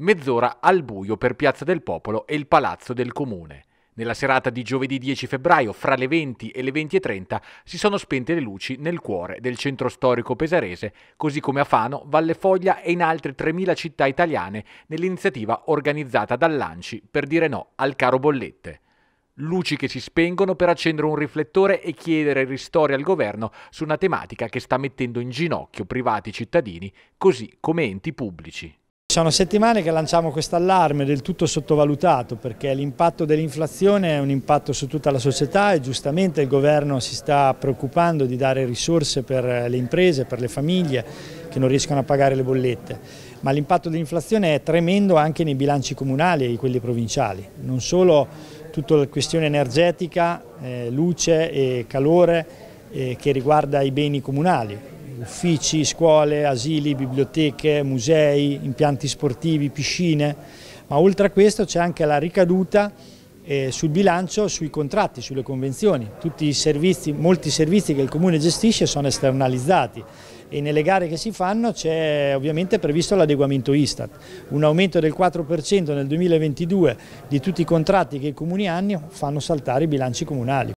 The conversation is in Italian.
mezz'ora al buio per Piazza del Popolo e il Palazzo del Comune. Nella serata di giovedì 10 febbraio, fra le 20 e le 20.30, si sono spente le luci nel cuore del centro storico pesarese, così come a Fano, Valle Foglia e in altre 3.000 città italiane, nell'iniziativa organizzata dall'ANCI per dire no al caro bollette. Luci che si spengono per accendere un riflettore e chiedere ristori al governo su una tematica che sta mettendo in ginocchio privati cittadini, così come enti pubblici. Sono settimane che lanciamo questo allarme del tutto sottovalutato perché l'impatto dell'inflazione è un impatto su tutta la società e giustamente il governo si sta preoccupando di dare risorse per le imprese, per le famiglie che non riescono a pagare le bollette. Ma l'impatto dell'inflazione è tremendo anche nei bilanci comunali e quelli provinciali, non solo tutta la questione energetica, eh, luce e calore eh, che riguarda i beni comunali, uffici, scuole, asili, biblioteche, musei, impianti sportivi, piscine, ma oltre a questo c'è anche la ricaduta eh, sul bilancio, sui contratti, sulle convenzioni. Tutti i servizi, molti servizi che il Comune gestisce sono esternalizzati e nelle gare che si fanno c'è ovviamente previsto l'adeguamento Istat, un aumento del 4% nel 2022 di tutti i contratti che i comuni hanno fanno saltare i bilanci comunali.